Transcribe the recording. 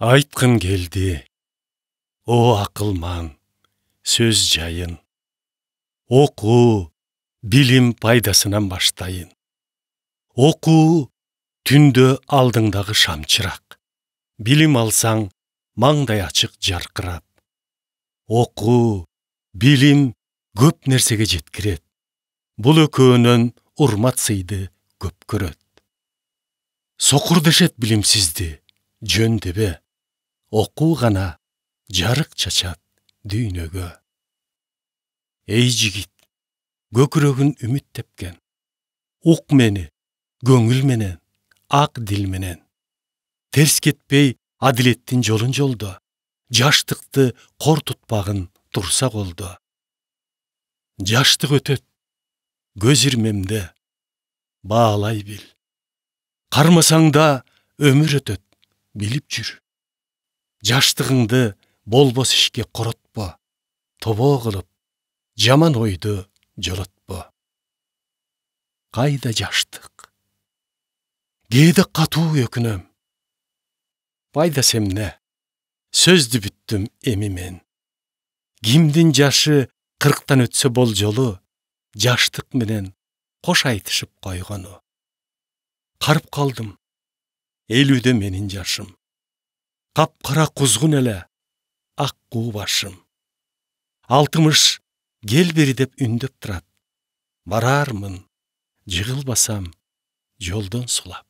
Айтқын келді о ақылман сөз жайын оқу білім пайдасынан баштайын оқу түнді алдыңдағы шамшырақ білім алсаң маңдай ашық жарқырап оқу білім көп нәрсеге жеткіреді бұл екеуінен урмат сыйды көп көрөт соқыр дешет білімсізді жөн дебе оқу ғана жарық чачат дүйнөгө эй жигит көкүрөгүн үмүт тепкен ук мени көңүл менен ак дил менен терс кетпей адилеттин жолун жолдо жаштыкты кор тутпагын турса колдо жаштык өтөт көз ирмемде баалай бил кармасаң да өмүр өтөт билип жүр жаштығыңды болбос ішке коротпо тобо кылып жаман ойду жолотпо кайда жаштык кээде катуу өкүнөм пайдасы семне, сөздү бүттүм эми мен кимдин жашы кырктан бол жолы, Жаштық менен қош айтышып койгону карып калдым элүүдө менин жашым қап қара құзғын әлі ақ қу башым алтымыш кел бері деп үндіп тұрат барармын жығылбасам жолдың сұлап